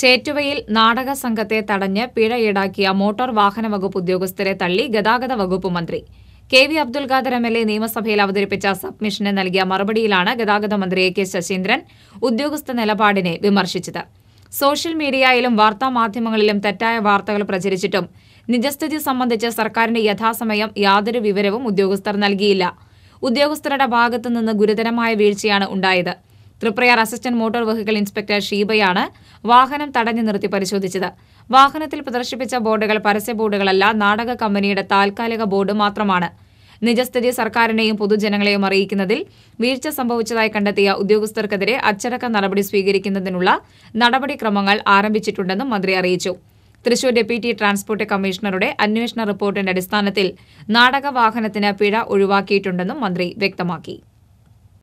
ചേറ്റുവയിൽ നാടക സംഘത്തെ തടഞ്ഞ് പിഴ ഈടാക്കിയ മോട്ടോർ വാഹന വകുപ്പ് ഉദ്യോഗസ്ഥരെ തള്ളി ഗതാഗത വകുപ്പ് മന്ത്രി K V Abdul Khader M L A നിയമസഭയിൽ അവതരിപ്പിച്ച സബ്മിഷന് നൽകിയ മറുപടിയിലാണ് ഗതാഗത മന്ത്രി എ കെ ശശീന്ദ്രൻ ഉദ്യോഗസ്ഥ നിലപാടിനെ വിമർശിച്ചത് സോഷ്യൽ മീഡിയയിലും മാധ്യമങ്ങളിലും തെറ്റായ വാർത്തകൾ പ്രചരിച്ചിട്ടും നിജസ്ഥിതി സംബന്ധിച്ച് സർക്കാരിന്റെ യഥാസമയം യാതൊരു വിവരവും ഉദ്യോഗസ്ഥർ നൽകിയില്ല ഉദ്യോഗസ്ഥരുടെ ഭാഗത്തുനിന്ന് ഗുരുതരമായ വീഴ്ചയാണ് ഉണ്ടായത് Triprayar assistant motor vehicle inspector ഷീബയാണ് വാഹനം തടഞ്ഞു നിർത്തി പരിശോധിച്ചത് വാഹനത്തിൽ പ്രദർശിപ്പിച്ച ബോർഡുകൾ പരസ്യ ബോർഡുകളല്ല നാടക കമ്പനിയുടെ താൽക്കാലിക ബോർഡ് മാത്രമാണ് നിജസ്ഥിതി സർക്കാരിനെയും പൊതുജനങ്ങളെയും അറിയിക്കുന്നതിൽ വീഴ്ച സംഭവിച്ചതായി കണ്ടെത്തിയ ഉദ്യോഗസ്ഥർക്കെതിരെ അച്ചടക്ക നടപടി സ്വീകരിക്കുന്നതിനുള്ള നടപടിക്രമങ്ങൾ ആരംഭിച്ചിട്ടുണ്ടെന്നും മന്ത്രി അറിയിച്ചു തൃശൂർ ഡെപ്യൂട്ടി ട്രാൻസ്പോർട്ട് കമ്മീഷണറുടെ അന്വേഷണ റിപ്പോർട്ടിന്റെ അടിസ്ഥാനത്തിൽ നാടക വാഹനത്തിന് പിഴ ഒഴിവാക്കിയിട്ടുണ്ടെന്നും മന്ത്രി വ്യക്തമാക്കി